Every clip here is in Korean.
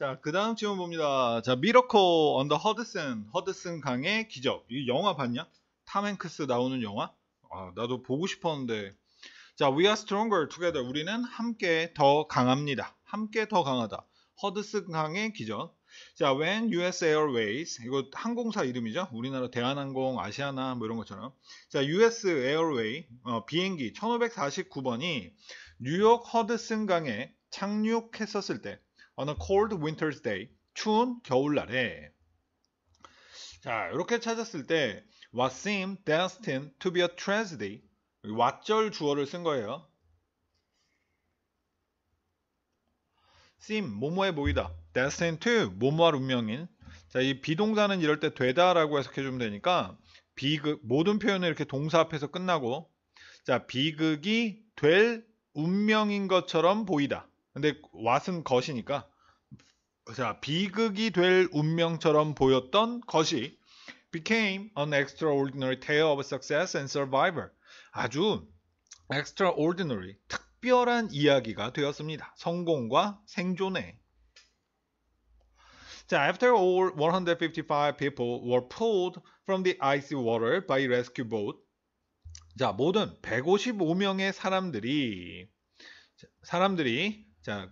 자, 그 다음 질문 봅니다. 자, 미러코 언더 허드슨, 허드슨 강의 기적. 이 영화 봤냐? 타멘크스 나오는 영화? 아, 나도 보고 싶었는데. 자, we are stronger together. 우리는 함께 더 강합니다. 함께 더 강하다. 허드슨 강의 기적. 자, when US Airways, 이거 항공사 이름이죠? 우리나라 대한항공, 아시아나 뭐 이런 것처럼. 자, US Airway, 어, 비행기 1549번이 뉴욕 허드슨 강에 착륙했었을 때 On a cold winter's day. 추운 겨울날에. 자, 이렇게 찾았을 때 what seemed destined to be a tragedy. 왓절 주어를 쓴 거예요. seem 모모해 보이다. destined to 모모할 운명인. 자, 이 비동사는 이럴 때 되다라고 해석해 주면 되니까 비극 모든 표현을 이렇게 동사 앞에서 끝나고 자, 비극이 될 운명인 것처럼 보이다. 근데 왓은 것이니까 자, 비극이 될 운명처럼 보였던 것이 became an extraordinary tale of success and survivor. 아주 extraordinary, 특별한 이야기가 되었습니다. 성공과 생존의. 자, after all, 155 people were pulled from the icy water by rescue boat. 자, 모든 155명의 사람들이 사람들이 자,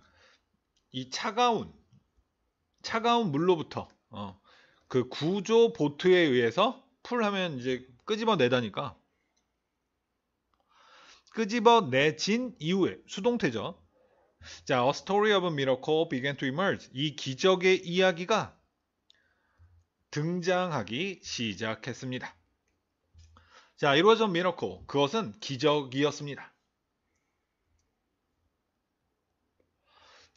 이 차가운 차가운 물로부터 어, 그 구조 보트에 의해서 풀하면 이제 끄집어 내다니까 끄집어 내진 이후에 수동태죠. 자, A Story of a Miracle began to emerge. 이 기적의 이야기가 등장하기 시작했습니다. 자, it was miracle. 그것은 기적이었습니다.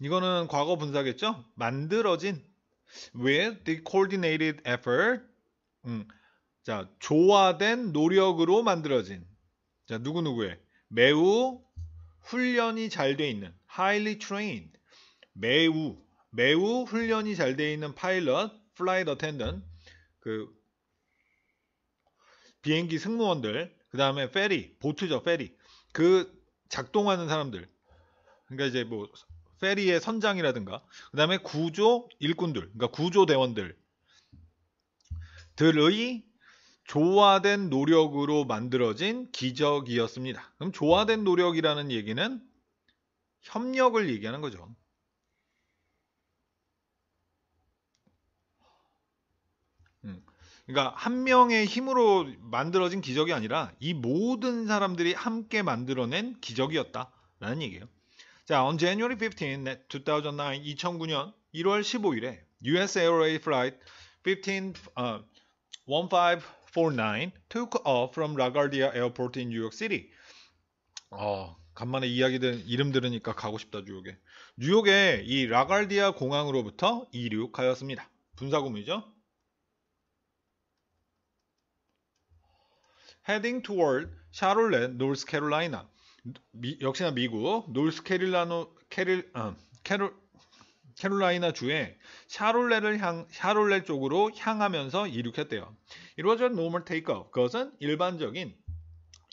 이거는 과거 분사겠죠? 만들어진 with the coordinated effort 음, 자 조화된 노력으로 만들어진 자 누구누구의 매우 훈련이 잘 돼 있는 highly trained 매우 매우 훈련이 잘 돼 있는 파일럿 플라이트 어텐던 그 비행기 승무원들 그 다음에 페리 보트죠 페리 그 작동하는 사람들 그러니까 이제 뭐 페리의 선장이라든가 그다음에 구조 일꾼들, 그러니까 구조 대원들 들의 조화된 노력으로 만들어진 기적이었습니다. 그럼 조화된 노력이라는 얘기는 협력을 얘기하는 거죠. 음. 그러니까 한 명의 힘으로 만들어진 기적이 아니라 이 모든 사람들이 함께 만들어낸 기적이었다라는 얘기예요. 자, on January 15, 2009, 2009년 1월 15일에 US Airways Flight 15, uh, 1549 took off from LaGuardia Airport in New York City. 어, 간만에 이야기된 이름 들으니까 가고 싶다 뉴욕에. 뉴욕의 이 라갈디아 공항으로부터 이륙하였습니다. 분사구문이죠. heading toward 샤롤렛, 노스캐롤라이나. 미, 역시나 미국 노스캐롤라노 캐릴 아, 어, 캐롤 캐롤라이나 주에 샤롤레를 향 샤롤레 쪽으로 향하면서 이륙했대요. 이루어 a 노멀 테이크 m a 그것은 일반적인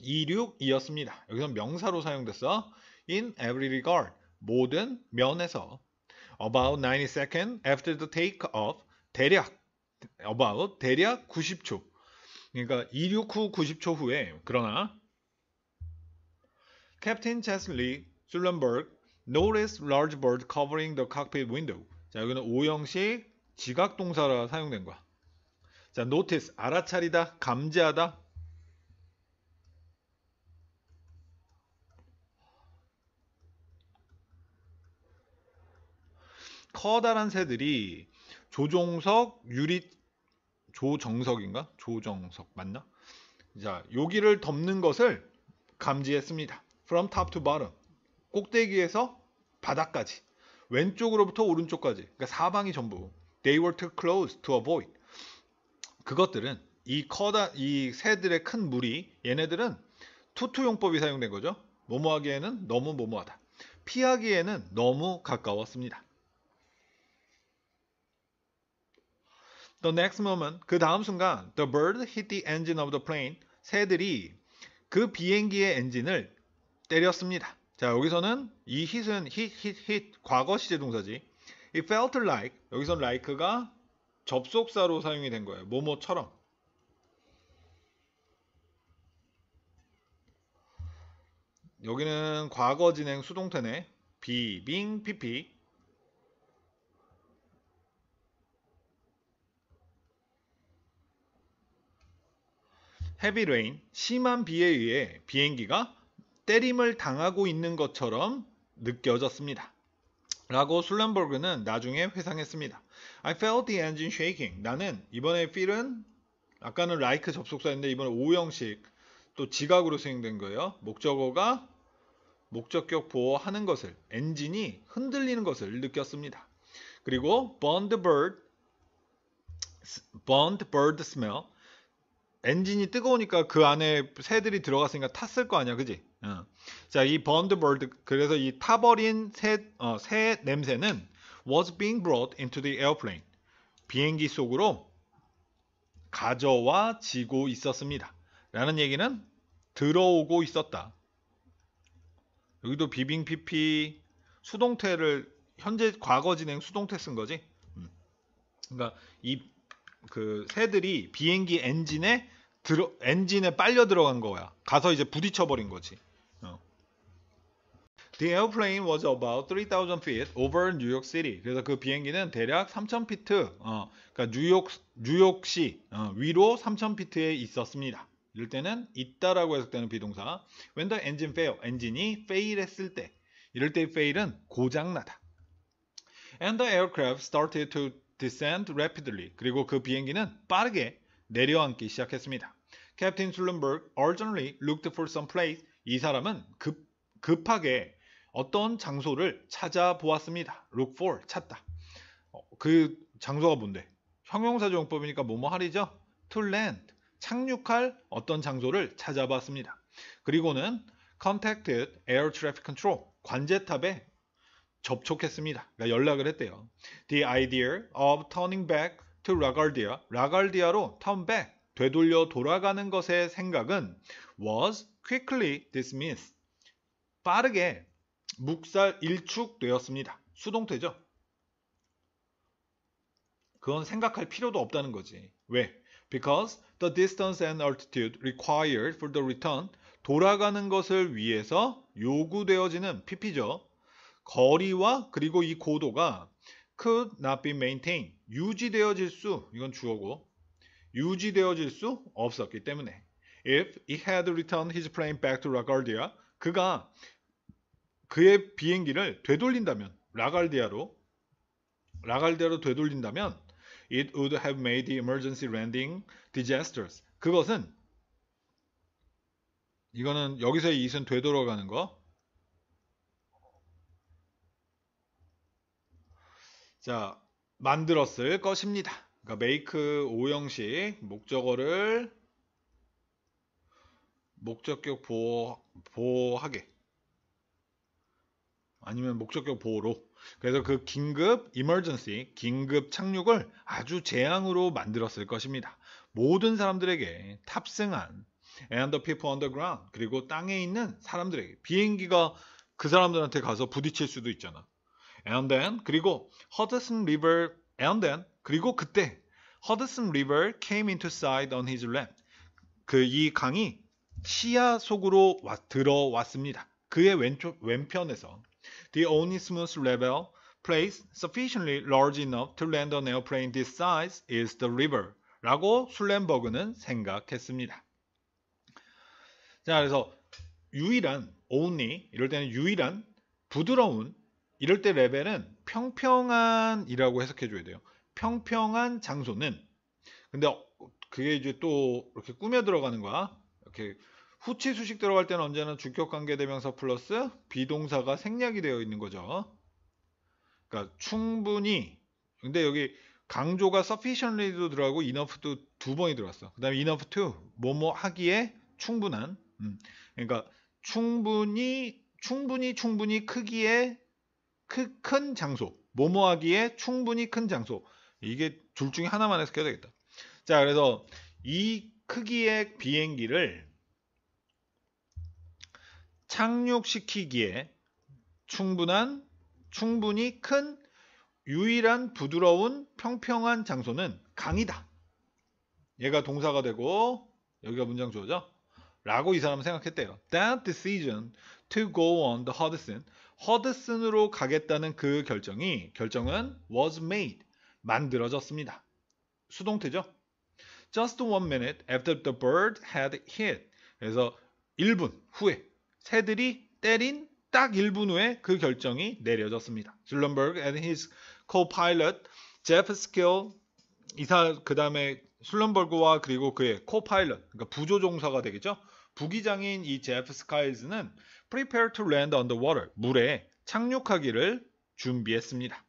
이륙이었습니다. 여기서 명사로 사용됐어. In every regard, 모든 면에서. About 90 seconds after the takeoff, 대략 about 대략 90초. 그러니까 이륙 후 90초 후에 그러나 Captain Chesley Sullenberg noticed large bird covering the cockpit window. 자, 여기는 오형식 지각 동사라 사용된 거야. 자, notice 알아차리다, 감지하다. 커다란 새들이 조종석 유리 조정석인가? 조정석 맞나? 자, 여기를 덮는 것을 감지했습니다. from top to bottom 꼭대기에서 바닥까지 왼쪽으로부터 오른쪽까지 그러니까 사방이 전부 they were too close to avoid 그것들은 이 커다 이 새들의 큰 무리 얘네들은 투투 용법이 사용된 거죠 모모하기에는 너무 모모하다 피하기에는 너무 가까웠습니다 The next moment 그 다음 순간 the bird hit the engine of the plane 새들이 그 비행기의 엔진을 때렸습니다. 자, 여기서는 이 hit은 hit, hit, hit 과거 시제 동사지. 이 felt like 여기선 like가 접속사로 사용이 된 거예요. 뭐뭐처럼. 여기는 과거 진행 수동태네. 비, 빙, 피피. 헤비 레인, 심한 비에 의해 비행기가 때림을 당하고 있는 것처럼 느껴졌습니다. 라고 술란버그는 나중에 회상했습니다. I felt the engine shaking. 나는 이번에 feel은 아까는 like 접속사인데 이번에 오형식 또 지각으로 수행된 거예요. 목적어가 목적격 보호하는 것을 엔진이 흔들리는 것을 느꼈습니다. 그리고 burned bird burned bird smell 엔진이 뜨거우니까 그 안에 새들이 들어갔으니까 탔을 거 아니야, 그지? 어. 자, 이 번드 벌드 그래서 이 타버린 새, 어, 냄새는 was being brought into the airplane. 비행기 속으로 가져와지고 있었습니다. 라는 얘기는 들어오고 있었다. 여기도 비빙 PP 수동태를 현재 과거 진행 수동태 쓴 거지. 음. 그러니까 이 그 새들이 비행기 엔진에 들어 엔진에 빨려 들어간 거야. 가서 이제 부딪혀 버린 거지. The airplane was about 3,000 feet over New York City. 그래서 그 비행기는 대략 3,000 피트, 어, 그러니까 뉴욕 뉴욕시 어, 위로 3,000 피트에 있었습니다. 이럴 때는 있다라고 해석되는 비동사. When the engine fail, 엔진이 fail했을 때, 이럴 때 fail은 고장나다. And the aircraft started to descend rapidly. 그리고 그 비행기는 빠르게 내려앉기 시작했습니다. Captain Sullenberg urgently looked for some place. 이 사람은 급 급하게 어떤 장소를 찾아보았습니다. look for 찾다. 어, 그 장소가 뭔데? 형용사조용법이니까 뭐뭐 하리죠? to land 착륙할 어떤 장소를 찾아봤습니다. 그리고는 contacted air traffic control 관제탑에 접촉했습니다. 그러니까 연락을 했대요. The idea of turning back to LaGuardia, l a g u a r d i a 로 turn back 되돌려 돌아가는 것의 생각은 was quickly dismissed. 빠르게 묵살 일축되었습니다. 수동태죠. 그건 생각할 필요도 없다는 거지. 왜? Because the distance and altitude required for the return 돌아가는 것을 위해서 요구되어지는 PP죠. 거리와 그리고 이 고도가 could not be maintained 유지되어질 수 이건 주어고 유지되어질 수 없었기 때문에 if he had returned his plane back to LaGuardia 그가 그의 비행기를 되돌린다면 라갈디아로 라갈디아로 되돌린다면 it would have made the emergency landing disastrous. 그것은 이거는 여기서의 이은 되돌아가는 거. 자, 만들었을 것입니다. 그러니까 make 오형식 목적어를 목적격 보호, 보호하게 아니면 목적격 보호로 그래서 그 긴급 emergency 긴급 착륙을 아주 재앙으로 만들었을 것입니다. 모든 사람들에게 탑승한 and the people on the ground 그리고 땅에 있는 사람들에게 비행기가 그 사람들한테 가서 부딪힐 수도 있잖아. and then 그리고 Hudson River and then 그리고 그때 Hudson River came into sight on his lap 그이 강이 시야 속으로 와, 들어왔습니다. 그의 왼쪽 왼편에서 The Onesimus l e v e l place sufficiently large enough to land an airplane this size is the river. 라고 술렌버그는 생각했습니다. 자, 그래서 유일한, only, 이럴 때는 유일한, 부드러운, 이럴 때 레벨은 평평한이라고 해석해줘야 돼요. 평평한 장소는, 근데 그게 이제 또 이렇게 꾸며 들어가는 거야. 이렇게 후치 수식 들어갈 때는 언제나 주격관계대명사 플러스 비동사가 생략이 되어 있는 거죠. 그러니까 충분히 근데 여기 강조가 sufficiently도 들어가고 enough도 두 번이 들어왔어그 다음에 enough to 뭐뭐 하기에 충분한 음. 그러니까 충분히 충분히 충분히 크기에 크, 큰 장소 뭐뭐 하기에 충분히 큰 장소 이게 둘 중에 하나만 해서켜야 되겠다. 자 그래서 이 크기의 비행기를 착륙시키기에 충분한 충분히 큰 유일한 부드러운 평평한 장소는 강이다. 얘가 동사가 되고 여기가 문장 조죠. 라고 이 사람은 생각했대요. That decision to go on the Hudson, 허드슨으로 가겠다는 그 결정이 결정은 was made, 만들어졌습니다. 수동태죠. Just one minute after the bird had hit. 그래서 1분 후에 새들이 때린 딱 1분 후에 그 결정이 내려졌습니다. 슬럼버그 and his co-pilot 제프 스킬 이사 그 다음에 슬럼버그와 그리고 그의 코파일 i 그러니까 부조종사가 되겠죠. 부기장인 이 제프 스카이즈는 prepare to land u n d e w a t e r 물에 착륙하기를 준비했습니다.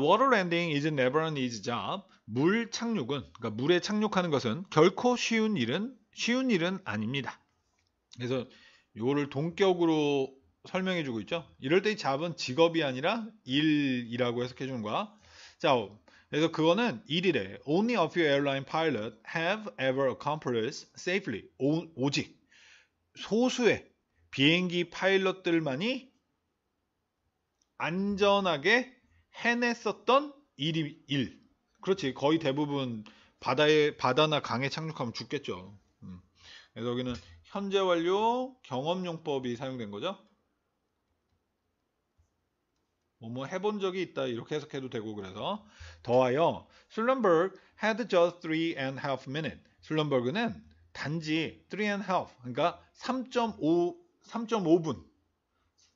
Water landing is never an easy job. 물 착륙은, 그러니까 물에 착륙하는 것은 결코 쉬운 일은 쉬운 일은 아닙니다. 그래서 요거를 동격으로 설명해 주고 있죠. 이럴 때 잡은 직업이 아니라 일이라고 해석해 주는 거야. 자, 그래서 그거는 일이래. Only a few airline pilots have ever accomplished safely. 오, 직 소수의 비행기 파일럿들만이 안전하게 해냈었던 일이 일. 그렇지. 거의 대부분 바다에 바다나 강에 착륙하면 죽겠죠. 음. 그래서 여기는 현재 완료 경험용법이 사용된 거죠. 뭐뭐 뭐 해본 적이 있다 이렇게 해석해도 되고 그래서 더하여 슬럼버그 had just three and half minute 슬럼버그는 단지 three and half 그러니까 3.5 3.5분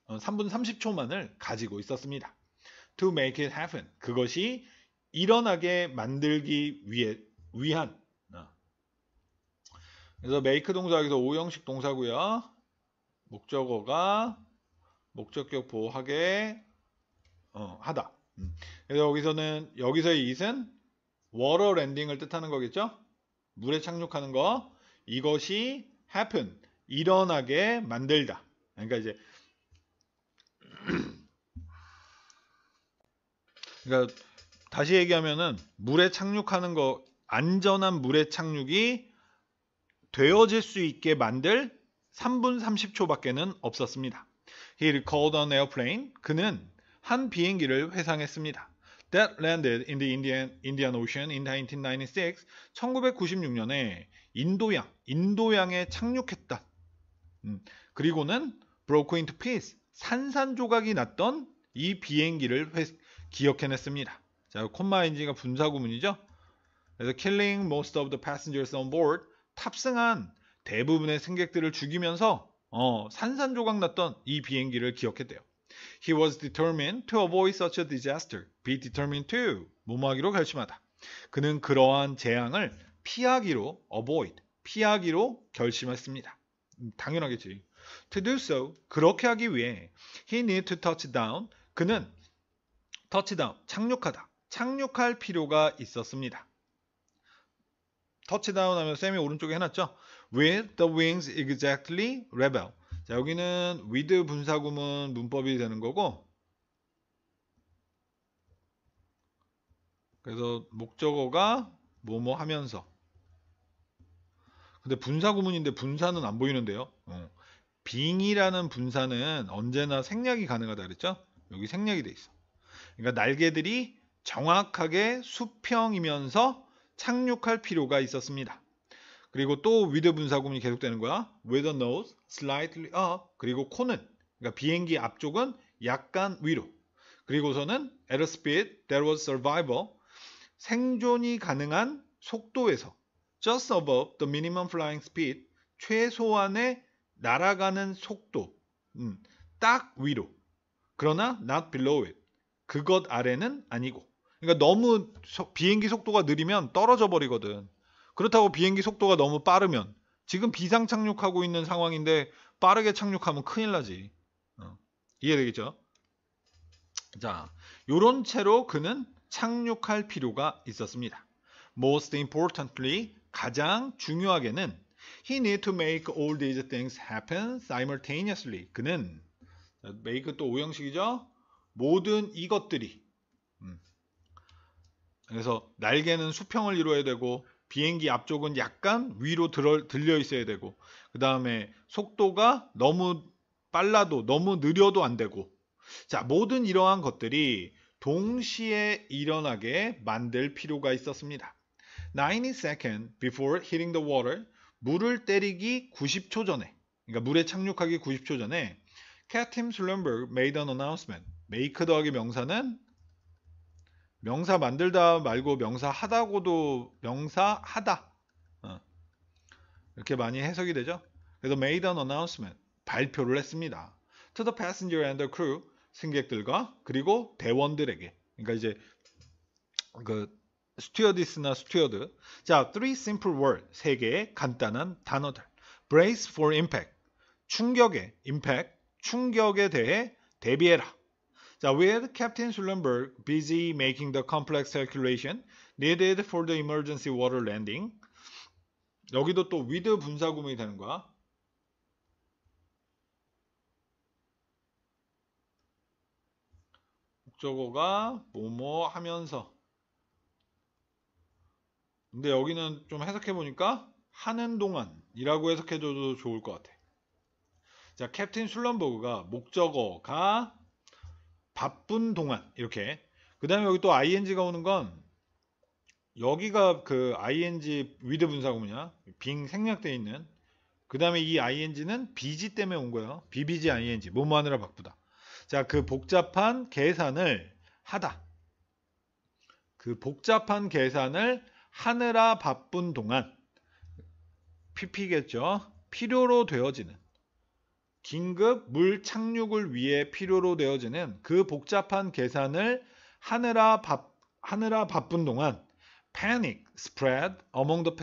3분 30초만을 가지고 있었습니다. to make it happen 그것이 일어나게 만들기 위해 위한 그래서 make 동사에서 5형식 동사고요. 목적어가 목적격 보호하게 어, 하다. 음. 그래서 여기서는 여기서의 it은 water landing을 뜻하는 거겠죠? 물에 착륙하는 거. 이것이 happen 일어나게 만들다. 그러니까 이제 그러니까 다시 얘기하면은 물에 착륙하는 거 안전한 물에 착륙이 되어질 수 있게 만들 3분 30초밖에는 없었습니다. He recalled an airplane. 그는 한 비행기를 회상했습니다. That landed in the Indian, Indian Ocean in 1996. 1996년에 인도양, 인도양에 착륙했다. 음, 그리고는 broke into pieces. 산산조각이 났던 이 비행기를 회, 기억해냈습니다. 자, 콤마 인지가 분사 구문이죠. 그래서 killing most of the passengers on board. 탑승한 대부분의 승객들을 죽이면서 어, 산산조각 났던 이 비행기를 기억했대요. He was determined to avoid such a disaster. Be determined to 무모하기로 결심하다. 그는 그러한 재앙을 피하기로 avoid 피하기로 결심했습니다. 음, 당연하겠지. To do so 그렇게 하기 위해 he need to touch down 그는 touch down 착륙하다 착륙할 필요가 있었습니다. 터치다운 하면 쌤이 오른쪽에 해놨죠. With the wings exactly rebel. 자, 여기는 with 분사구문 문법이 되는 거고 그래서 목적어가 뭐뭐 하면서 근데 분사구문인데 분사는 안 보이는데요. 어. 빙이라는 분사는 언제나 생략이 가능하다 그랬죠? 여기 생략이 돼 있어. 그러니까 날개들이 정확하게 수평이면서 착륙할 필요가 있었습니다. 그리고 또 위드 분사 구문이 계속되는 거야. With the nose slightly up. 그리고 코는 그러니까 비행기 앞쪽은 약간 위로. 그리고서는 at a speed that was survival. 생존이 가능한 속도에서 just above the minimum flying speed. 최소한의 날아가는 속도. 음, 딱 위로. 그러나 not below it. 그것 아래는 아니고. 그러니까 너무 비행기 속도가 느리면 떨어져 버리거든. 그렇다고 비행기 속도가 너무 빠르면 지금 비상 착륙하고 있는 상황인데 빠르게 착륙하면 큰일 나지. 어. 이해되겠죠? 자, 요런 채로 그는 착륙할 필요가 있었습니다. Most importantly, 가장 중요하게는 He need to make all these things happen simultaneously. 그는 make 또 오형식이죠. 모든 이것들이 그래서 날개는 수평을 이루어야 되고 비행기 앞쪽은 약간 위로 들려 있어야 되고 그 다음에 속도가 너무 빨라도 너무 느려도 안 되고 자 모든 이러한 것들이 동시에 일어나게 만들 필요가 있었습니다. 90 s e c o n d before hitting the water 물을 때리기 90초 전에 그러니까 물에 착륙하기 90초 전에 캐 a t 럼 i m Slumberg made an announcement. make 더하기 명사는 명사 만들다 말고 명사 하다고도 명사 하다 어. 이렇게 많이 해석이 되죠. 그래서 made an announcement 발표를 했습니다. To the passenger and the crew 승객들과 그리고 대원들에게 그러니까 이제 그 스튜어디스나 스튜어드 자 three simple word 세 개의 간단한 단어들 brace for impact 충격에 impact 충격에 대해 대비해라 자, with Captain Schulenberg busy making the complex calculation needed for the emergency water landing. 여기도 또 with 분사 구문이 되는 거야. 목적어가 뭐뭐 하면서 근데 여기는 좀 해석해 보니까 하는 동안이라고 해석해줘도 좋을 것 같아. 자, 캡틴 술럼버그가 목적어가 바쁜 동안 이렇게 그 다음에 여기 또 ing가 오는 건 여기가 그 ing 위드 분사구문이빙 생략되어 있는 그 다음에 이 ing는 비지 때문에 온 거예요 비비지 ing 뭐 뭐 하느라 바쁘다 자 그 복잡한 계산을 하다 그 복잡한 계산을 하느라 바쁜 동안 pp겠죠 필요로 되어지는 긴급 물 착륙을 위해 필요로 되어지는 그 복잡한 계산을 하느라, 바, 하느라 바쁜 동안 panic spread among the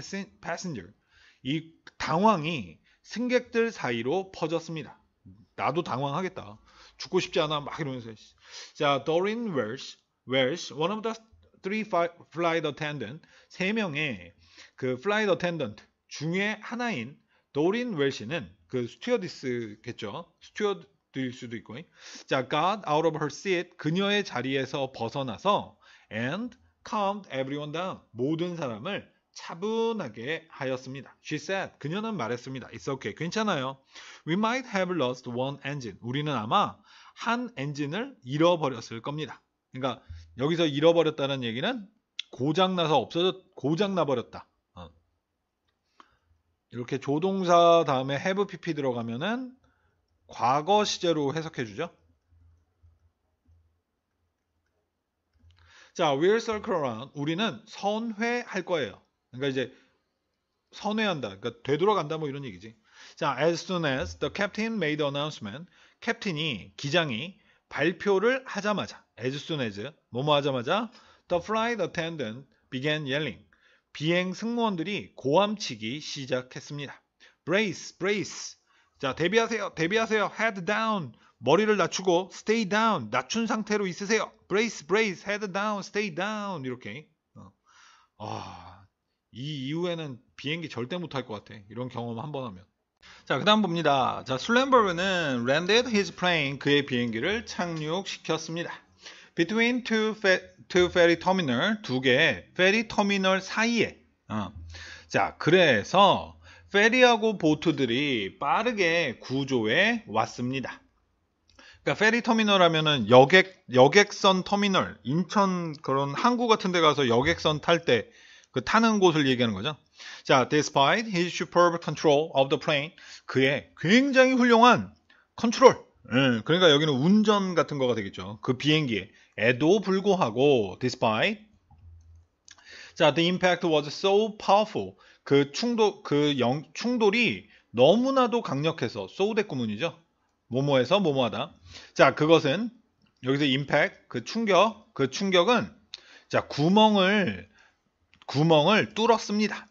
passenger. 이 당황이 승객들 사이로 퍼졌습니다. 나도 당황하겠다. 죽고 싶지 않아. 막 이러면서. 자, Doreen Welsh, Welsh, one of the three flight attendant, 세 명의 그 flight attendant 중에 하나인 도린 웰시는 그 스튜어디스겠죠. 스튜어드일 수도 있고. 자, got out of her seat 그녀의 자리에서 벗어나서 and calmed everyone down 모든 사람을 차분하게 하였습니다. She said 그녀는 말했습니다. It's okay 괜찮아요. We might have lost one engine 우리는 아마 한 엔진을 잃어버렸을 겁니다. 그러니까 여기서 잃어버렸다는 얘기는 고장나서 없어졌 고장나 버렸다. 이렇게 조동사 다음에 have pp 들어가면은 과거 시제로 해석해 주죠. 자, we'll circle around. 우리는 선회할 거예요. 그러니까 이제 선회한다. 그러니까 되돌아간다 뭐 이런 얘기지. 자, as soon as the captain made the announcement. 캡틴이 기장이 발표를 하자마자 as soon as 뭐뭐 하자마자 the flight attendant began yelling. 비행 승무원들이 고함치기 시작했습니다. brace, brace. 자, 대비하세요. 대비하세요. head down. 머리를 낮추고 stay down. 낮춘 상태로 있으세요. brace, brace. head down, stay down. 이렇게. 어. 아, 이 이후에는 비행기 절대 못할 것 같아. 이런 경험 한 번 하면. 자, 그다음 봅니다. 자, 슬램버르는 landed his plane 그의 비행기를 착륙시켰습니다. between two, two ferry terminal 두개 ferry terminal 사이에 어. 자 그래서 페리하고 보트들이 빠르게 구조에 왔습니다. 그러니까 페리 터미널 하면은 여객 여객선 터미널 인천 그런 항구 같은 데 가서 여객선 탈때그 타는 곳을 얘기하는 거죠. 자, despite his superb control of the plane 그의 굉장히 훌륭한 컨트롤 음, 예, 그러니까 여기는 운전 같은 거가 되겠죠. 그 비행기에 에도 불구하고 despite 자, the impact was so powerful. 그 충돌 그 영, 충돌이 너무나도 강력해서 so 대꾸문이죠. 모모에서 모모하다. 자, 그것은 여기서 impact 그 충격 그 충격은 자, 구멍을 구멍을 뚫었습니다.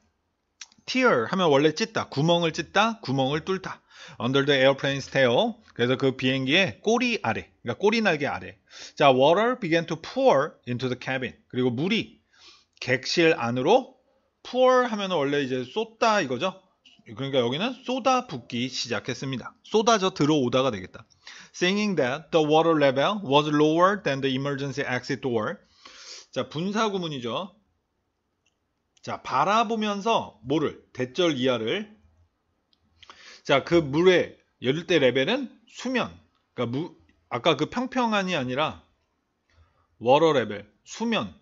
tear 하면 원래 찢다. 구멍을 찢다. 구멍을 뚫다. Under the airplane's tail. 그래서 그 비행기의 꼬리 아래, 그러니까 꼬리 날개 아래. 자, water began to pour into the cabin. 그리고 물이 객실 안으로 pour 하면 원래 이제 쏟다 이거죠. 그러니까 여기는 쏟아 붓기 시작했습니다. 쏟아져 들어오다가 되겠다. Saying that the water level was lower than the emergency exit door. 자, 분사 구문이죠. 자, 바라보면서 뭐를 대절 이하를 자, 그 물의 열대 레벨은 수면. 그러니까 무, 아까 그 평평한이 아니라 워러 레벨, 수면.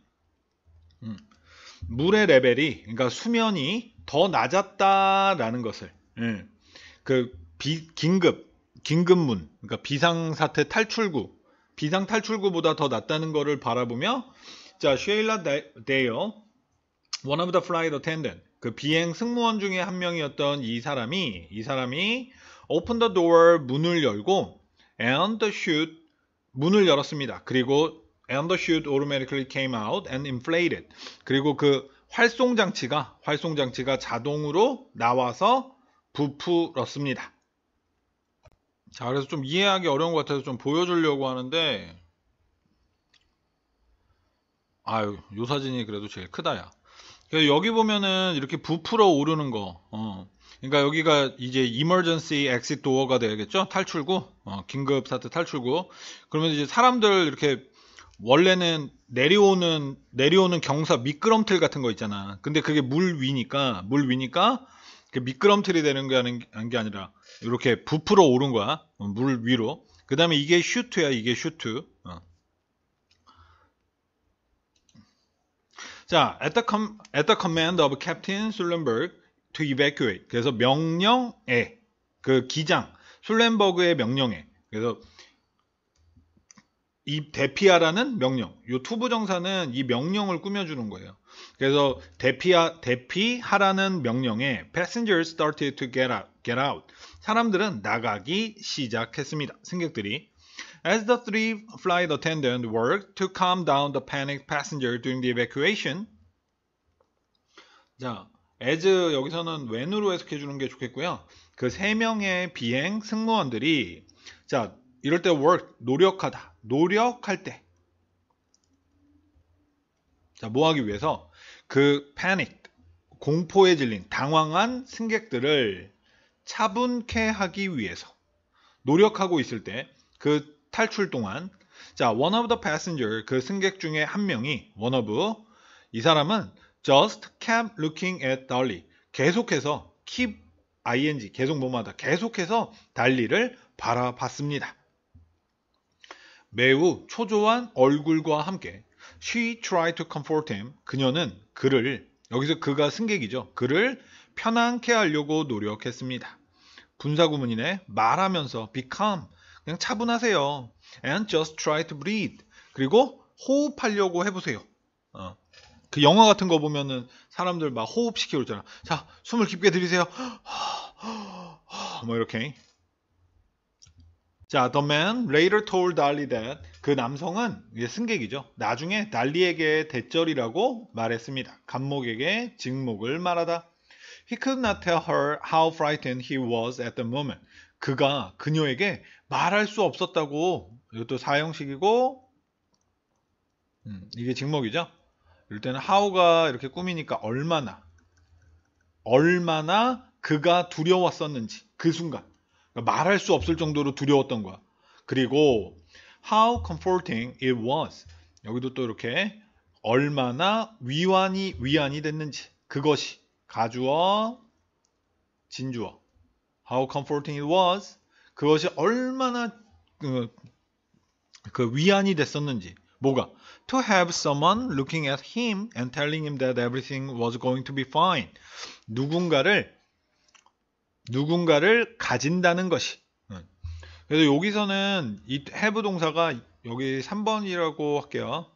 음, 물의 레벨이, 그러니까 수면이 더 낮았다라는 것을, 음, 그 비, 긴급, 긴급문, 그러니까 비상사태 탈출구, 비상탈출구보다 더 낮다는 것을 바라보며, 자, 쉐일라 데요 one of the flight attendant, 그 비행 승무원 중에 한 명이었던 이 사람이 이 사람이 open the door 문을 열고 and the chute 문을 열었습니다. 그리고 and the chute automatically came out and inflated. 그리고 그 활송 장치가 활송 장치가 자동으로 나와서 부풀었습니다. 자, 그래서 좀 이해하기 어려운 것 같아서 좀 보여주려고 하는데 아유, 요 사진이 그래도 제일 크다야. 그러니 여기 보면은 이렇게 부풀어 오르는 거. 어. 그러니까 여기가 이제 emergency exit door가 되겠죠? 탈출구. 어, 긴급 사태 탈출구. 그러면 이제 사람들 이렇게 원래는 내려오는 내려오는 경사 미끄럼틀 같은 거 있잖아. 근데 그게 물 위니까 물 위니까 미끄럼틀이 되는 게, 아닌, 게 아니라 이렇게 부풀어 오른 거야. 물 위로. 그 다음에 이게 슈트야. 이게 슈트. 자, at the, com, at the command of Captain Sullenberg to evacuate. 그래서 명령에 그 기장 술렌버그의 명령에 그래서 이 대피하라는 명령. 요 투부정사는 이 명령을 꾸며주는 거예요. 그래서 대피하, 대피하라는 명령에 passengers started to get out, get out. 사람들은 나가기 시작했습니다. 승객들이. As the three flight attendants worked to calm down the panicked passenger during the evacuation. 자, as 여기서는 when으로 해석해 주는 게 좋겠고요. 그 세 명의 비행 승무원들이 자, 이럴 때 work 노력하다. 노력할 때 자, 뭐 하기 위해서 그 panic 공포에 질린 당황한 승객들을 차분케 하기 위해서 노력하고 있을 때그 탈출 동안 자, one of the passenger 그 승객 중에 한 명이 one of 이 사람은 just kept looking at Dolly 계속해서 keep ing 계속 뭐마다 계속해서 달리를 바라봤습니다. 매우 초조한 얼굴과 함께 she tried to comfort him 그녀는 그를 여기서 그가 승객이죠. 그를 편안케 하려고 노력했습니다. 분사구문이네 말하면서 become 그냥 차분하세요. And just try to breathe. 그리고 호흡하려고 해보세요. 어. 그 영화 같은 거 보면은 사람들 막 호흡시켜 오잖아. 자, 숨을 깊게 들이세요. 뭐 이렇게. 자, the man later told d o l l that 그 남성은 이제 승객이죠. 나중에 달리에게 대절이라고 말했습니다. 감목에게 직목을 말하다. He could not tell her how frightened he was at the moment. 그가 그녀에게 말할 수 없었다고 이것도 사형식이고 음, 이게 직목이죠. 이럴 때는 how가 이렇게 꾸미니까 얼마나 얼마나 그가 두려웠었는지 그 순간 그러니까 말할 수 없을 정도로 두려웠던 거야. 그리고 how comforting it was 여기도 또 이렇게 얼마나 위안이 위안이 됐는지 그것이 가주어 진주어 how comforting it was 그것이 얼마나 그, 그 위안이 됐었는지 뭐가 to have someone looking at him and telling him that everything was going to be fine 누군가를 누군가를 가진다는 것이 그래서 여기서는 이 have 동사가 여기 3번이라고 할게요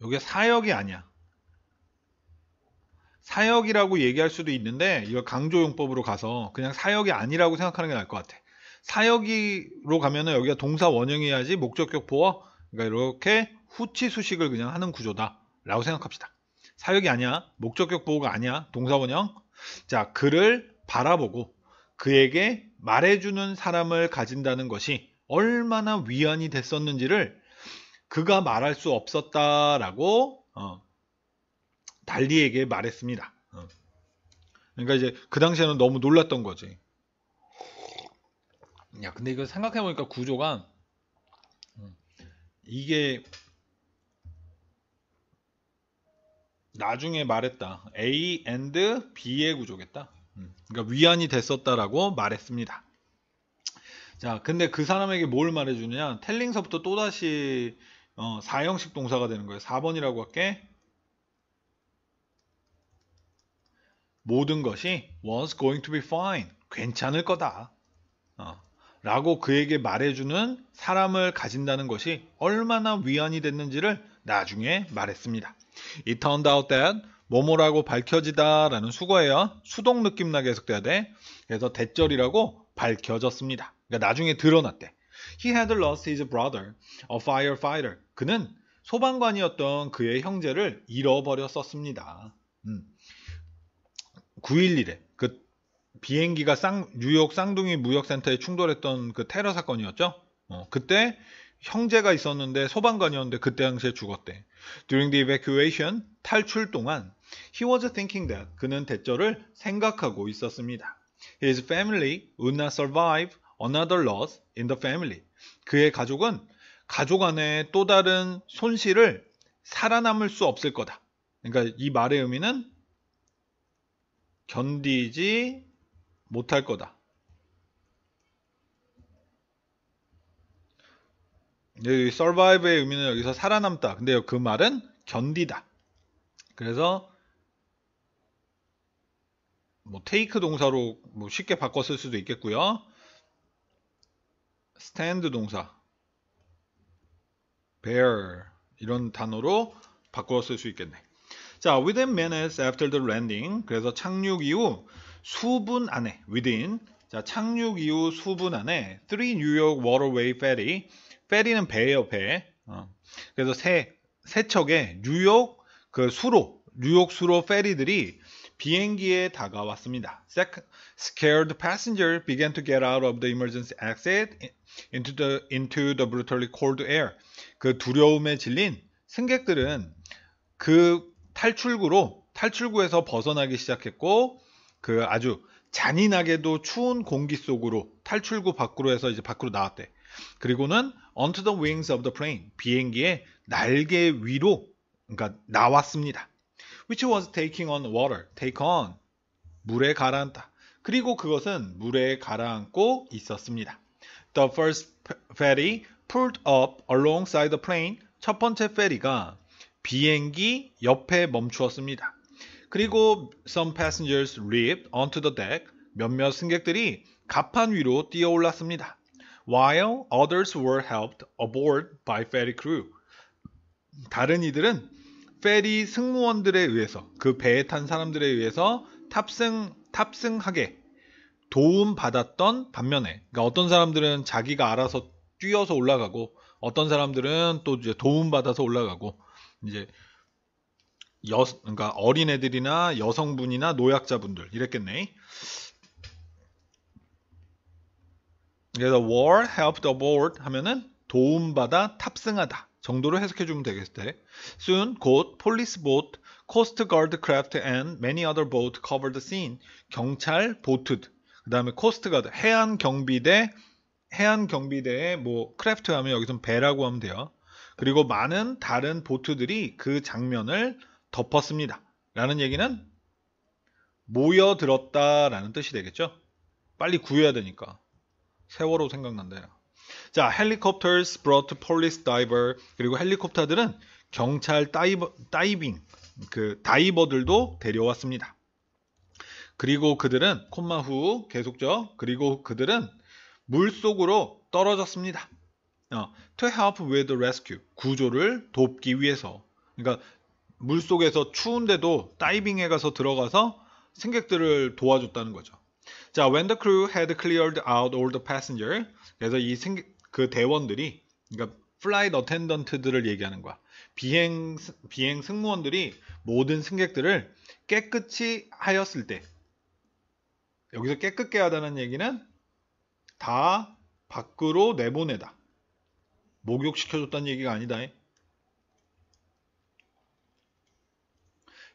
여기 사역이 아니야 사역이라고 얘기할 수도 있는데 이걸 강조용법으로 가서 그냥 사역이 아니라고 생각하는 게 나을 것 같아. 사역이로 가면은 여기가 동사 원형이야지 어 목적격 보어. 그러니까 이렇게 후치 수식을 그냥 하는 구조다라고 생각합시다. 사역이 아니야. 목적격 보어가 아니야. 동사 원형. 자, 그를 바라보고 그에게 말해주는 사람을 가진다는 것이 얼마나 위안이 됐었는지를 그가 말할 수 없었다라고 어, 달리에게 말했습니다. 어. 그러니까 이제 그 당시에는 너무 놀랐던 거지. 야, 근데 이거 생각해보니까 구조가 어, 이게 나중에 말했다. A and B의 구조겠다. 음, 그러니까 위안이 됐었다라고 말했습니다. 자, 근데 그 사람에게 뭘 말해주느냐? 텔링서부터 또다시 어, 4형식 동사가 되는 거예요. 4번이라고 할게. 모든 것이 was going to be fine. 괜찮을 거다. 어, 라고 그에게 말해주는 사람을 가진다는 것이 얼마나 위안이 됐는지를 나중에 말했습니다. It turned out that 뭐뭐라고 밝혀지다 라는 수거예요. 수동 느낌 나게 해석돼야 돼. 그래서 대절이라고 밝혀졌습니다. 그러니까 나중에 드러났대. He had lost his brother, a firefighter. 그는 소방관이었던 그의 형제를 잃어버렸었습니다. 음. 9.11에 그 비행기가 쌍, 뉴욕 쌍둥이 무역센터에 충돌했던 그 테러 사건이었죠. 어, 그때 형제가 있었는데 소방관이었는데 그때 당시에 죽었대. During the evacuation, 탈출 동안 he was thinking that 그는 대절을 생각하고 있었습니다. His family would not survive another loss in the family. 그의 가족은 가족 안에 또 다른 손실을 살아남을 수 없을 거다. 그러니까 이 말의 의미는 견디지 못할 거다. 여기 survive의 의미는 여기서 살아남다. 근데 그 말은 견디다. 그래서 뭐 take 동사로 뭐 쉽게 바꿨을 수도 있겠고요. stand 동사, bear 이런 단어로 바꿨을 수 있겠네. 자, within minutes after the landing. 그래서 착륙 이후 수분 안에 within 자, 착륙 이후 수분 안에 three New York Waterway ferry. 페리는 배예요, 배. 어. 그래서 세 세척에 뉴욕 그 수로 뉴욕 수로 페리들이 비행기에 다가왔습니다. Scared passenger began to get out of the emergency exit into the into the brutally cold air. 그 두려움에 질린 승객들은 그 탈출구로 탈출구에서 벗어나기 시작했고 그 아주 잔인하게도 추운 공기 속으로 탈출구 밖으로 해서 이제 밖으로 나왔대. 그리고는 onto the wings of the plane 비행기의 날개 위로 그러니까 나왔습니다. which was taking on water take on 물에 가라앉다. 그리고 그것은 물에 가라앉고 있었습니다. The first ferry pulled up alongside the plane 첫 번째 페리가 비행기 옆에 멈추었습니다. 그리고 some passengers leaped onto the deck. 몇몇 승객들이 갑판 위로 뛰어올랐습니다. While others were helped aboard by ferry crew. 다른 이들은 페리 승무원들에 의해서 그 배에 탄 사람들에 의해서 탑승 탑승하게 도움 받았던 반면에 그러니까 어떤 사람들은 자기가 알아서 뛰어서 올라가고 어떤 사람들은 또 이제 도움 받아서 올라가고 이제 여 그러니까 어린애들이나 여성분이나 노약자분들 이랬겠네. 그래서 war helped aboard 하면은 도움받아 탑승하다 정도로 해석해 주면 되겠대. Soon 곧 police boat, coast guard craft and many other boat covered the scene. 경찰 보트, 그다음에 coast guard 해안 경비대, 해안 경비대의 뭐 크래프트 하면 여기서 배라고 하면 돼요. 그리고 많은 다른 보트들이 그 장면을 덮었습니다. 라는 얘기는 모여들었다라는 뜻이 되겠죠. 빨리 구해야 되니까. 세월호 생각난대요 자, helicopters brought police diver 그리고 헬리콥터들은 경찰 다이버, 다이빙 그 다이버들도 데려왔습니다. 그리고 그들은 콤마 후 계속적 그리고 그들은 물 속으로 떨어졌습니다. 어, to help with the rescue 구조를 돕기 위해서 그러니까 물 속에서 추운데도 다이빙에 가서 들어가서 승객들을 도와줬다는 거죠. 자, when the crew had cleared out all the p a s s e n g e r 그래서 이 승객 그 대원들이 그러니까 플라이트 어텐던트들을 얘기하는 거야. 비행 비행 승무원들이 모든 승객들을 깨끗이 하였을 때 여기서 깨끗게 하다는 얘기는 다 밖으로 내보내다. 목욕시켜줬다는 얘기가 아니다.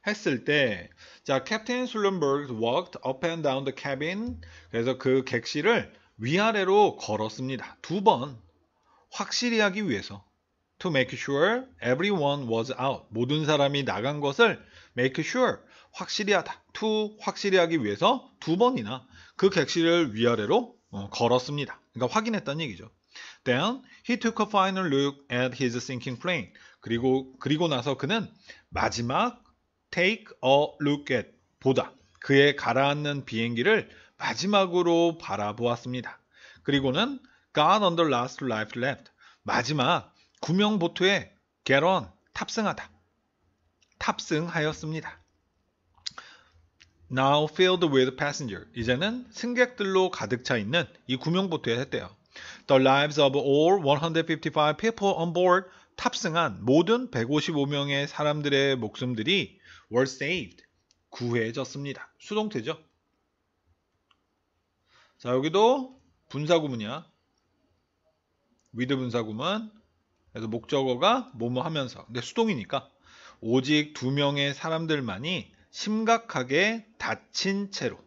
했을 때, 자, 캡틴 술렌버그 walked up and down the cabin. 그래서 그 객실을 위아래로 걸었습니다. 두 번. 확실히 하기 위해서. To make sure everyone was out. 모든 사람이 나간 것을 make sure. 확실히 하다. To 확실히 하기 위해서 두 번이나 그 객실을 위아래로 어, 걸었습니다. 그러니까 확인했다는 얘기죠. Then he took a final look at his sinking plane. 그리고 그리고 나서 그는 마지막 take a look at 보다 그의 가라앉는 비행기를 마지막으로 바라보았습니다. 그리고는 God on the last life left 마지막 구명 보트에 개런 탑승하다 탑승하였습니다. Now filled with passenger 이제는 승객들로 가득 차 있는 이 구명 보트에 했대요. The lives of all 155 people on board 탑승한 모든 155명의 사람들의 목숨들이 were saved. 구해졌습니다. 수동태죠. 자, 여기도 분사구문이야. 위드 분사구문. 그래서 목적어가 뭐뭐 하면서. 근데 수동이니까. 오직 두 명의 사람들만이 심각하게 다친 채로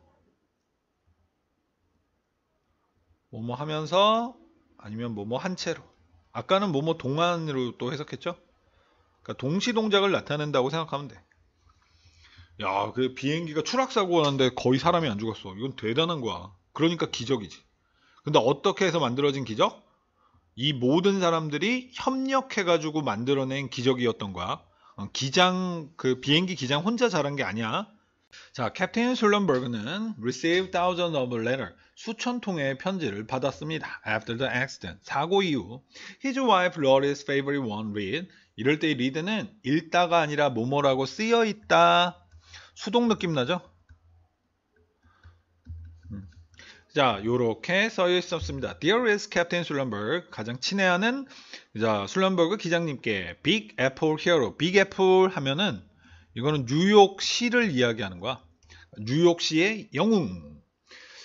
뭐뭐 하면서 아니면 뭐 뭐 한 채로 아까는 뭐 뭐 동안으로 또 해석했죠 그러니까 동시 동작을 나타낸다고 생각하면 돼 야, 그 비행기가 추락사고가 났는데 거의 사람이 안 죽었어. 이건 대단한 거야. 그러니까 기적이지. 근데 어떻게 해서 만들어진 기적? 이 모든 사람들이 협력해가지고 만들어낸 기적이었던 거야. 어, 기장, 그 비행기 기장 혼자 자란 게 아니야. 자, 캡틴 슬럼버그는 received thousands of letters. 수천 통의 편지를 받았습니다. After the accident, 사고 이후 his wife Laurie's favorite one read. 이럴 때 read는 읽다가 아니라 뭐뭐라고 쓰여 있다. 수동 느낌 나죠? 자, 요렇게 써 있었습니다. Dear is Captain Sullenberg, 가장 친애하는 자, 술런버그 기장님께 Big Apple Hero, Big Apple 하면은 이거는 뉴욕시를 이야기하는 거야. 뉴욕시의 영웅.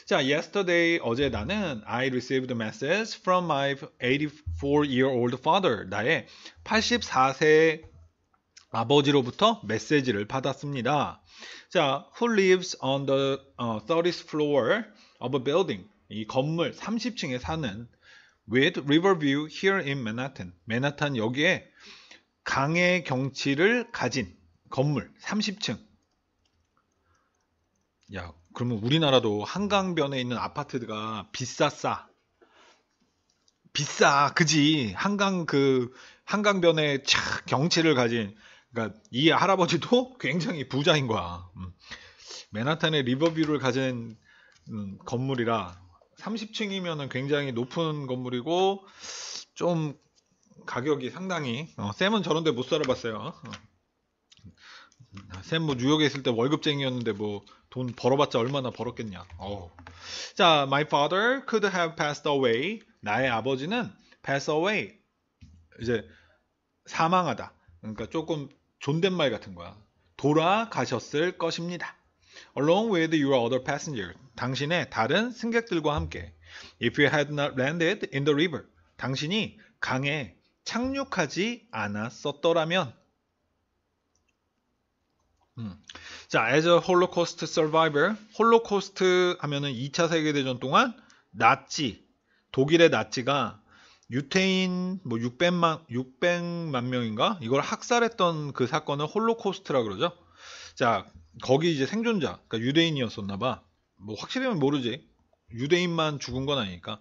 자, yesterday 어제 나는 I received a message from my 84-year-old father. 나의 84세 아버지로부터 메시지를 받았습니다. 자, who lives on the uh, 30th floor of a building. 이 건물 30층에 사는 with riverview here in Manhattan. 맨하탄 여기에 강의 경치를 가진 건물 30층. 야, 그러면 우리나라도 한강변에 있는 아파트가 비싸 싸 비싸 그지 한강 그 한강변에 착 경치를 가진 그니까이 할아버지도 굉장히 부자인 거야 음. 맨하탄의 리버뷰를 가진 음, 건물이라 30층이면은 굉장히 높은 건물이고 좀 가격이 상당히 어, 쌤은 저런데 못 살아봤어요. 어. 음. 아, 쌤뭐 뉴욕에 있을 때 월급쟁이였는데 뭐돈 벌어봤자 얼마나 벌었겠냐. 어. 자, my father could have passed away. 나의 아버지는 pass away. 이제 사망하다. 그러니까 조금 존댓말 같은 거야. 돌아가셨을 것입니다. Along with your other passengers. 당신의 다른 승객들과 함께. If you had not landed in the river. 당신이 강에 착륙하지 않았었더라면. 음. 자, as a Holocaust survivor, 홀로코스트 하면은 2차 세계대전 동안 나치, 독일의 나치가 유태인 뭐 600만 600만 명인가 이걸 학살했던 그 사건을 홀로코스트라 그러죠. 자, 거기 이제 생존자, 그러니까 유대인이었었나 봐. 뭐 확실히 모르지. 유대인만 죽은 건 아니니까.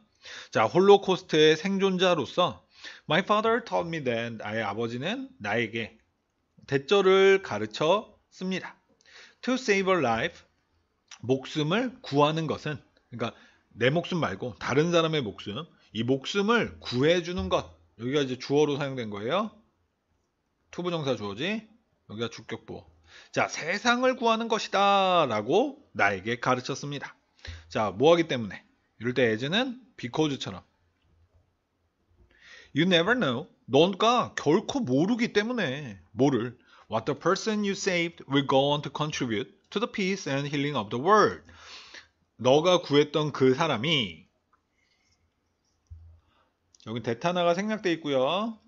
자, 홀로코스트의 생존자로서 My father taught me that 나의 아버지는 나에게 대절을 가르쳐 씁니다. to save a life 목숨을 구하는 것은 그러니까 내 목숨 말고 다른 사람의 목숨 이 목숨을 구해주는 것 여기가 이제 주어로 사용된 거예요. 투부정사 주어지 여기가 주격보 자 세상을 구하는 것이다 라고 나에게 가르쳤습니다. 자 뭐하기 때문에 이럴 때 as는 because처럼 You never know. 넌가 결코 모르기 때문에 뭐를 What the person you saved will go on to contribute to the peace and healing of the world. 너가 구했던 그 사람이 여기 대타나가 생략돼 있고요.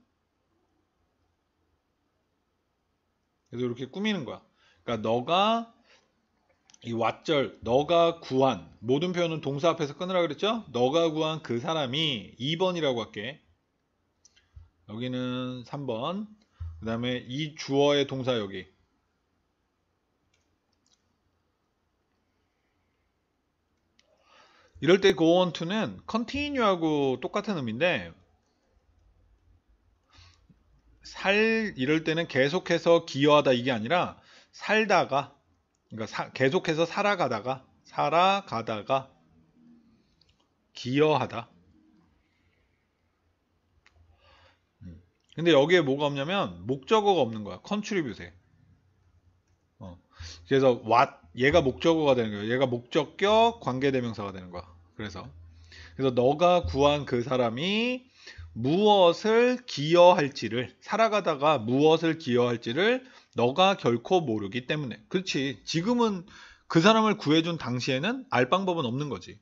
그래서 이렇게 꾸미는 거야. 그러니까 너가 이 왓절 너가 구한 모든 표현은 동사 앞에서 끊으라 그랬죠? 너가 구한 그 사람이 2번이라고 할게. 여기는 3번. 그 다음에 이 주어의 동사 여기 이럴 때 go on to는 continue하고 똑같은 의미인데 살 이럴 때는 계속해서 기여하다 이게 아니라 살다가 그러니까 사, 계속해서 살아가다가 살아가다가 기여하다 근데 여기에 뭐가 없냐면 목적어가 없는 거야. 컨트리뷰세. 어. 그래서 what 얘가 목적어가 되는 거야. 얘가 목적격 관계대명사가 되는 거야. 그래서 그래서 너가 구한 그 사람이 무엇을 기여할지를 살아가다가 무엇을 기여할지를 너가 결코 모르기 때문에 그렇지 지금은 그 사람을 구해준 당시에는 알 방법은 없는 거지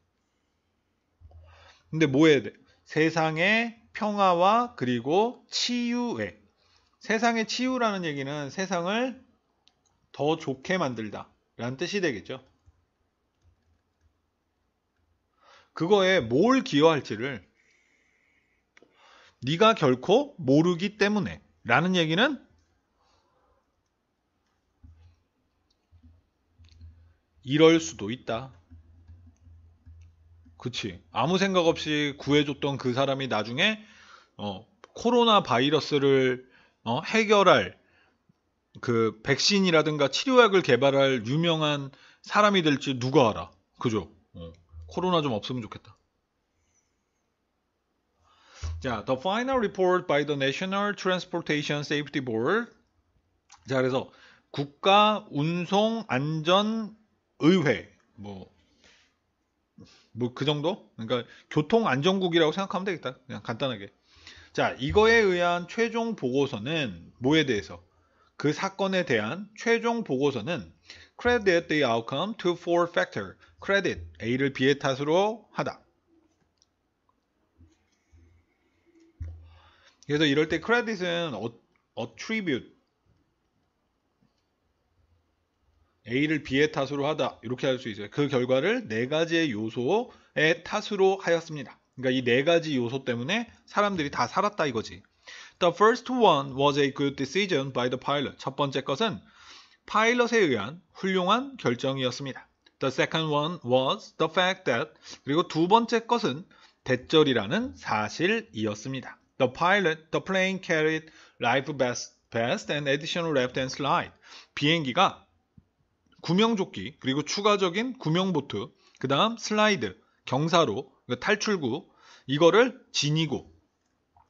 근데 뭐 해야 돼 세상에 평화와 그리고 치유에 세상의 치유라는 얘기는 세상을 더 좋게 만들다 라는 뜻이 되겠죠. 그거에 뭘 기여할지를 네가 결코 모르기 때문에 라는 얘기는 이럴 수도 있다. 그치. 아무 생각 없이 구해줬던 그 사람이 나중에 어, 코로나 바이러스를 어, 해결할 그 백신이라든가 치료약을 개발할 유명한 사람이 될지 누가 알아. 그죠? 어. 코로나 좀 없으면 좋겠다. 자, the final report by the National Transportation Safety Board. 자, 그래서 국가 운송 안전 의회 뭐 뭐그 정도? 그러니까 교통 안전국이라고 생각하면 되겠다. 그냥 간단하게. 자, 이거에 의한 최종 보고서는 뭐에 대해서? 그 사건에 대한 최종 보고서는 credit the outcome to four factor. credit A를 B의 탓으로 하다. 그래서 이럴 때 credit은 attribute A를 B의 탓으로 하다 이렇게 할 수 있어요. 그 결과를 네 가지의 요소의 탓으로 하였습니다. 그러니까 이 네 가지 요소 때문에 사람들이 다 살았다 이거지. The first one was a good decision by the pilot. 첫 번째 것은 파일럿에 의한 훌륭한 결정이었습니다. The second one was the fact that 그리고 두 번째 것은 대절이라는 사실이었습니다. The pilot, the plane carried life vest, vest and additional left and slide. 비행기가 구명조끼 그리고 추가적인 구명보트 그 다음 슬라이드 경사로 그러니까 탈출구 이거를 지니고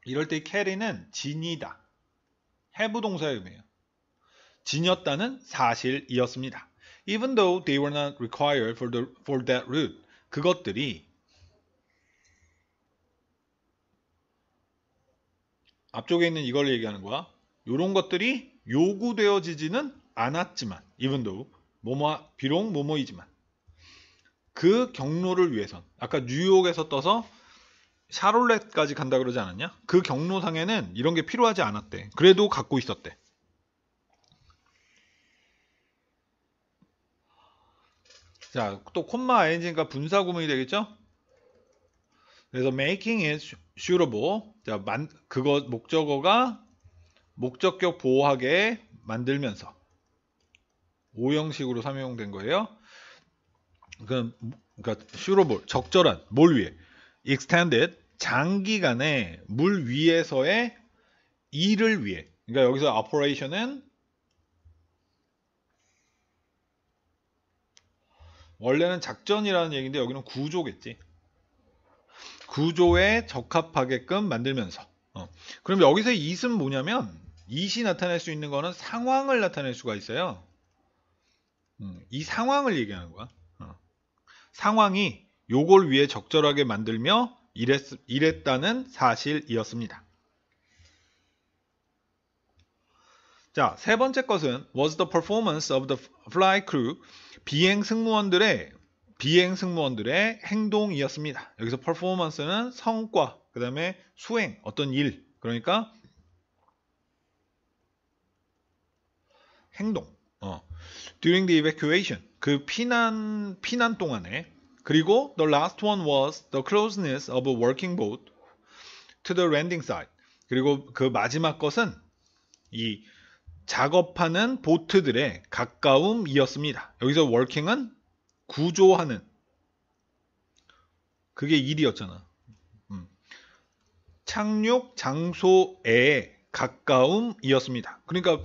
이럴 때 캐리는 지니다 해부 동사의 의미예요 지녔다는 사실이었습니다 Even though they were not required for, the, for that route 그것들이 앞쪽에 있는 이걸 얘기하는 거야. 이런 것들이 요구되어지지는 않았지만 even though 모모 비록 모모이지만 그 경로를 위해선 아까 뉴욕에서 떠서 샤롤렛까지 간다 그러지 않았냐? 그 경로상에는 이런 게 필요하지 않았대. 그래도 갖고 있었대. 자, 또 콤마 엔진과 분사 구문이 되겠죠? 그래서 making it suitable. 자, 만, 그거 목적어가 목적격 보호하게 만들면서 O형식으로 삼용된 거예요. 그러니까 슈로볼 적절한 뭘위해 extended 장기간의 물 위에서의 일을 위해 그러니까 여기서 operation은 원래는 작전이라는 얘기인데 여기는 구조겠지. 구조에 적합하게끔 만들면서. 어. 그럼 여기서 i s 은 뭐냐면 i s 이 나타낼 수 있는 거는 상황을 나타낼 수가 있어요. 음, 이 상황을 얘기하는 거야. 어. 상황이 요걸 위해 적절하게 만들며 이랬, 이랬다는 사실이었습니다. 자, 세 번째 것은 was the performance of the fly crew 비행 승무원들의 비행 승무원들의 행동이었습니다. 여기서 performance는 성과, 그다음에 수행, 어떤 일. 그러니까 행동. during the evacuation 그 피난 피난 동안에 그리고 the last one was the closeness of a working boat to the landing site 그리고 그 마지막 것은 이 작업하는 보트들의 가까움이었습니다. 여기서 working은 구조하는 그게 일이었잖아. 음. 착륙 장소에 가까움이었습니다. 그러니까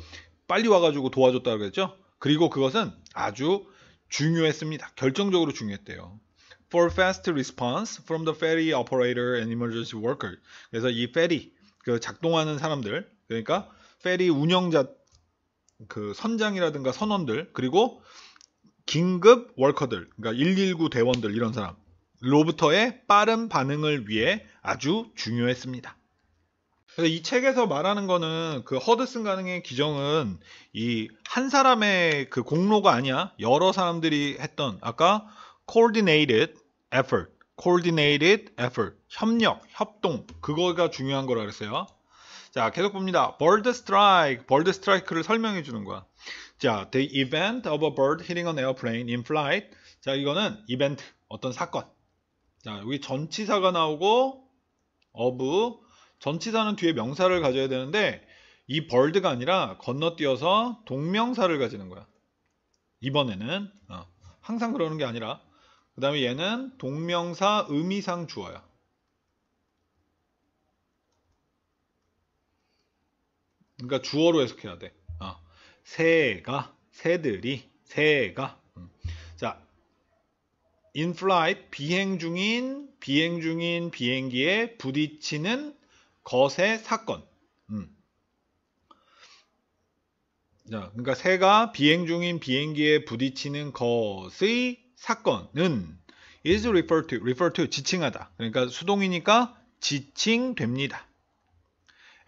빨리 와가지고 도와줬다 고 그랬죠? 그리고 그것은 아주 중요했습니다. 결정적으로 중요했대요. For fast response from the ferry operator and emergency worker. 그래서 이 ferry 그 작동하는 사람들 그러니까 페리 운영자 그 선장이라든가 선원들 그리고 긴급 월커들 그러니까 119 대원들 이런 사람로부터의 빠른 반응을 위해 아주 중요했습니다. 그래서 이 책에서 말하는 거는 그 허드슨 가능의 기정은 이 한 사람의 그 공로가 아니야. 여러 사람들이 했던 아까 coordinated effort, coordinated effort, 협력, 협동 그거가 중요한 거라 그랬어요. 자, 계속 봅니다. bird strike, bird strike를 설명해 주는 거야. 자, the event of a bird hitting an airplane in flight. 자, 이거는 이벤트, 어떤 사건. 자, 여기 전치사가 나오고 of 전치사는 뒤에 명사를 가져야 되는데 이 벌드가 아니라 건너뛰어서 동명사를 가지는 거야. 이번에는 어, 항상 그러는 게 아니라 그 다음에 얘는 동명사 의미상 주어야. 그러니까 주어로 해석해야 돼. 어. 새가 새들이 새가 음. 자 in f l 비행 중인 비행 중인 비행기에 부딪히는 거세 사건. 음. 자, 그러니까 새가 비행 중인 비행기에 부딪히는 것의 사건은 is r e f e r to, refer to 지칭하다. 그러니까 수동이니까 지칭됩니다.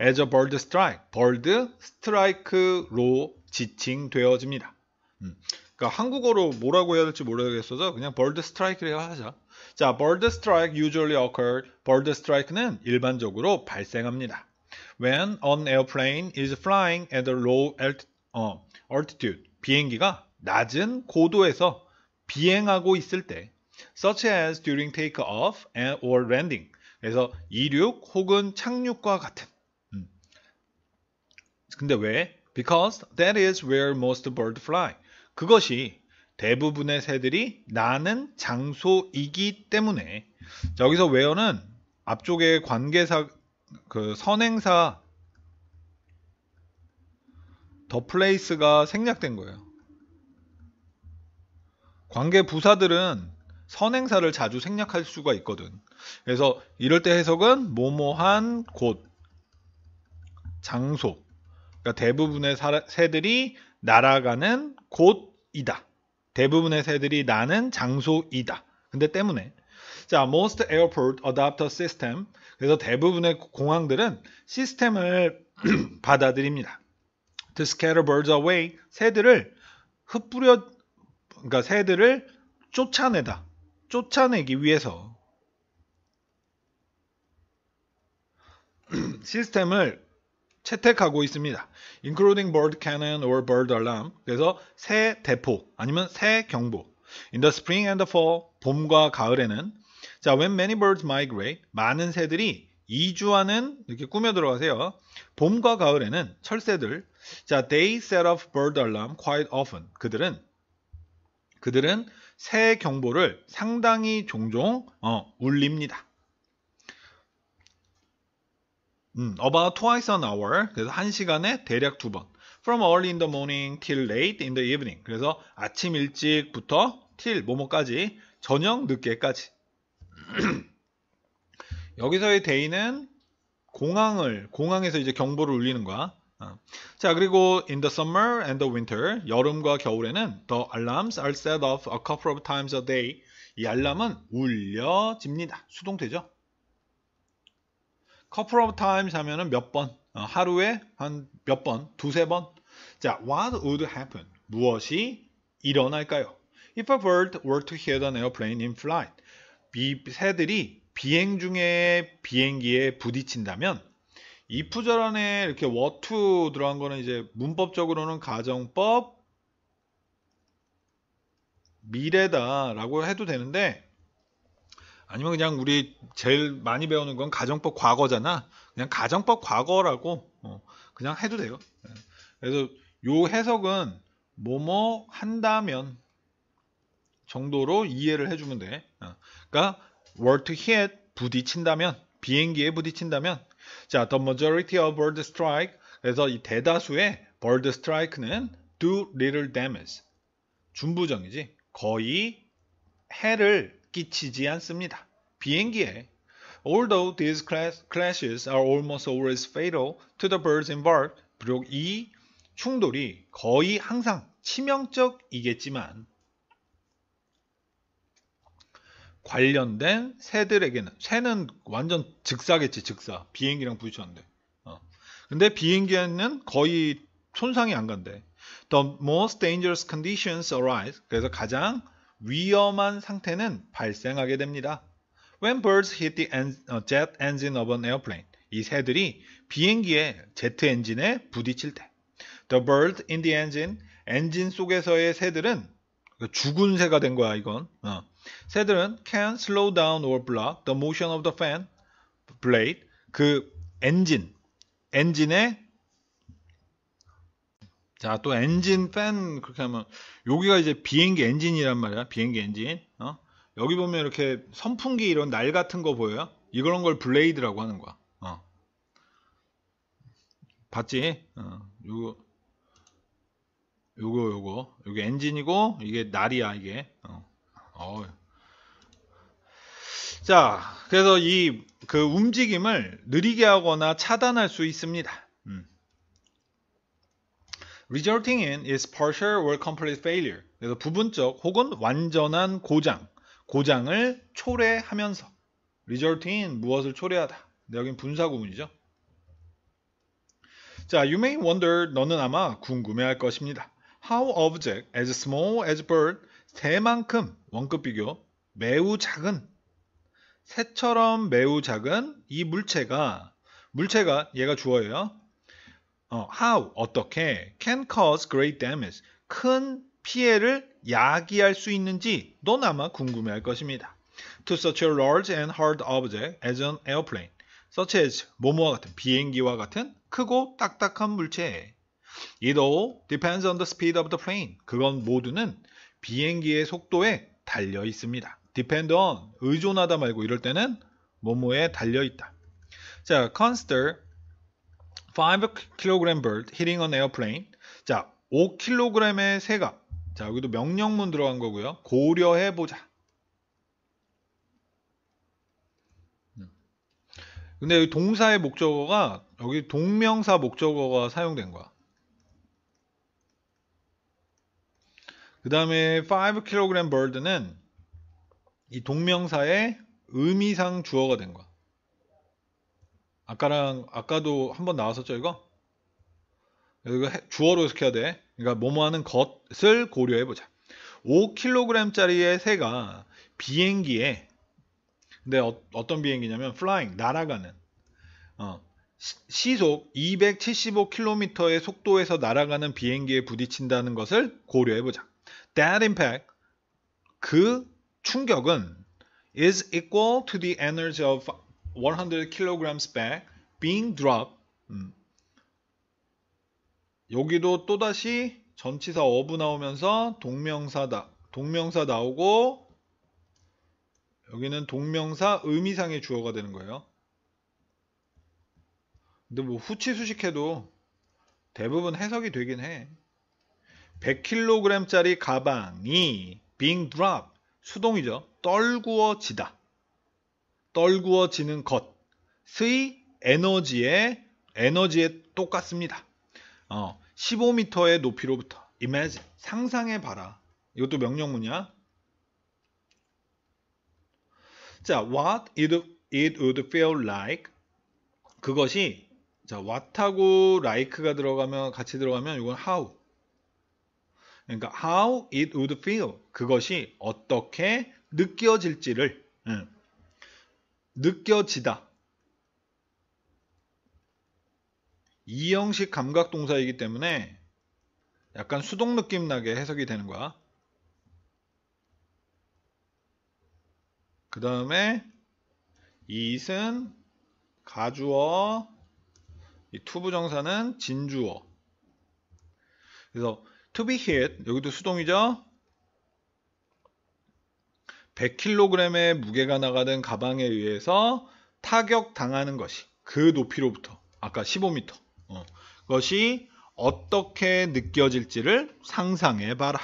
as a bird strike, bird strike로 지칭되어집니다. 음. 그러니까 한국어로 뭐라고 해야 될지 모르겠어서 그냥 bird strike를 하자. 자, bird strike usually occur. bird strike는 일반적으로 발생합니다. When an airplane is flying at a low alt, 어, altitude, 비행기가 낮은 고도에서 비행하고 있을 때, such as during take off and or landing, 그래서 이륙 혹은 착륙과 같은. 음. 근데 왜? Because that is where most bird s fly. 그것이 대부분의 새들이 나는 장소이기 때문에 자, 여기서 where는 앞쪽에 관계사 그 선행사 더 플레이스가 생략된 거예요. 관계 부사들은 선행사를 자주 생략할 수가 있거든. 그래서 이럴 때 해석은 모모한 곳, 장소. 그러니까 대부분의 사, 새들이 날아가는 곳이다. 대부분의 새들이 나는 장소이다. 근데 때문에 자, most airport a d a p t e r system. 그래서 대부분의 공항들은 시스템을 받아들입니다. To scatter birds away, 새들을 흩뿌려, 그러니까 새들을 쫓아내다, 쫓아내기 위해서 시스템을 채택하고 있습니다. including bird cannon or bird alarm. 그래서 새 대포 아니면 새 경보. In the spring and the fall, 봄과 가을에는 자, when many birds migrate, 많은 새들이 이주하는 이렇게 꾸며 들어가세요. 봄과 가을에는 철새들 자, they set off bird alarm quite often. 그들은 그들은 새 경보를 상당히 종종 어, 울립니다. 음, about twice an hour. 그래서 한 시간에 대략 두 번. From early in the morning till late in the evening. 그래서 아침 일찍부터 till 뭐뭐까지 저녁 늦게까지. 여기서의 데이는 공항을 공항에서 이제 경보를 울리는 거야. 어. 자 그리고 in the summer and the winter 여름과 겨울에는 the alarms are set off a couple of times a day 이 알람은 울려집니다. 수동태죠. couple of times 하면은 몇 번, 어, 하루에 한 몇 번, 두세 번. 자, what would happen? 무엇이 일어날까요? If a bird were to hit an airplane in flight. 이 새들이 비행 중에 비행기에 부딪힌다면 if 절안에 이렇게 w h a t to 들어간 거는 이제 문법적으로는 가정법 미래다라고 해도 되는데 아니면 그냥 우리 제일 많이 배우는 건 가정법 과거잖아. 그냥 가정법 과거라고 어, 그냥 해도 돼요. 예. 그래서 요 해석은 뭐뭐 한다면 정도로 이해를 해주면 돼. 어. 그러니까 were to hit 부딪힌다면 비행기에 부딪힌다면 자 the majority of bird strike 그래서 이 대다수의 bird strike는 do little damage 준부정이지 거의 해를 끼치지 않습니다. 비행기에 Although these clashes are almost always fatal to the birds involved, 비록 이 충돌이 거의 항상 치명적이겠지만 관련된 새들에게는 새는 완전 즉사겠지 즉사 비행기랑 부딪혔는데 어. 근데 비행기에는 거의 손상이 안 간대 The most dangerous conditions arise 그래서 가장 위험한 상태는 발생하게 됩니다. When birds hit the en, uh, jet engine of an airplane, 이 새들이 비행기의 제트 엔진에 부딪힐 때, the bird in the engine, 엔진 속에서의 새들은 죽은 새가 된 거야 이건. 어. 새들은 can slow down or block the motion of the fan blade, 그 엔진, 엔진의 자, 또 엔진 팬 그렇게 하면 여기가 이제 비행기 엔진이란 말이야. 비행기 엔진. 어? 여기 보면 이렇게 선풍기 이런 날 같은 거 보여요? 이런 걸 블레이드라고 하는 거야. 어. 봤지? 어. 요거 요거 요거. 요게 엔진이고 이게 날이야, 이게. 어. 어. 자, 그래서 이 그 움직임을 느리게 하거나 차단할 수 있습니다. resulting in is partial or complete failure. 그래서 부분적 혹은 완전한 고장, 고장을 초래하면서 resulting in 무엇을 초래하다. 여긴 분사구문이죠. 자, you may wonder 너는 아마 궁금해할 것입니다. How object as small as bird 새만큼 원급 비교 매우 작은 새처럼 매우 작은 이 물체가 물체가 얘가 주어예요. 어, how 어떻게 can cause great damage 큰 피해를 야기할 수 있는지 넌 아마 궁금해할 것입니다. To such a large and hard object as an airplane, such as 모모와 같은 비행기와 같은 크고 딱딱한 물체에 It all depends on the speed of the plane. 그건 모두는 비행기의 속도에 달려 있습니다. Depend on 의존하다 말고 이럴 때는 모모에 달려 있다. 자, consider 5kg bird hitting an airplane. 자, 5kg의 새가. 자, 여기도 명령문 들어간 거고요. 고려해 보자. 근데 여기 동사의 목적어가 여기 동명사 목적어가 사용된 거야. 그 다음에 5kg bird는 이 동명사의 의미상 주어가 된 거야. 아까랑 아까도 한번 나왔었죠 이거? 이거 주어로 해석해야 돼. 그러니까 뭐뭐 하는 것을 고려해 보자. 5kg짜리의 새가 비행기에 근데 어, 떤 비행기냐면 플라잉 날아가는 어, 시, 속 275km의 속도에서 날아가는 비행기에 부딪힌다는 것을 고려해 보자. That impact 그 충격은 is equal to the energy of 100 kilograms back being dropped. 음. 여기도 또다시 전치사 어부 나오면서 동명사다. 동명사 나오고 여기는 동명사 의미상의 주어가 되는 거예요. 근데 뭐 후치 수식해도 대부분 해석이 되긴 해. 100kg짜리 가방이 being dropped 수동이죠. 떨구어지다. 떨구어지는 것의 에너지의 에너지에 똑같습니다. 어, 15m의 높이로부터 imagine 상상해 봐라. 이것도 명령문이야. 자, what it, it would feel like 그것이 자, what하고 like가 들어가면 같이 들어가면 이건 how. 그러니까 how it would feel 그것이 어떻게 느껴질지를 음. 느껴지다. 이 형식 감각 동사이기 때문에 약간 수동 느낌 나게 해석이 되는 거야. 그 다음에 이은 가주어 이 투부정사는 진주어 그래서 to be hit 여기도 수동이죠 100kg의 무게가 나가는 가방에 의해서 타격 당하는 것이 그 높이로부터 아까 15m 어, 것이 어떻게 느껴질지를 상상해봐라.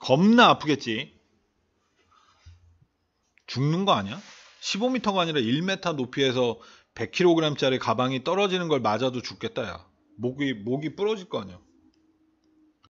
겁나 아프겠지. 죽는 거 아니야? 15m가 아니라 1m 높이에서 100kg짜리 가방이 떨어지는 걸 맞아도 죽겠다, 야. 목이, 목이 부러질 거 아니야.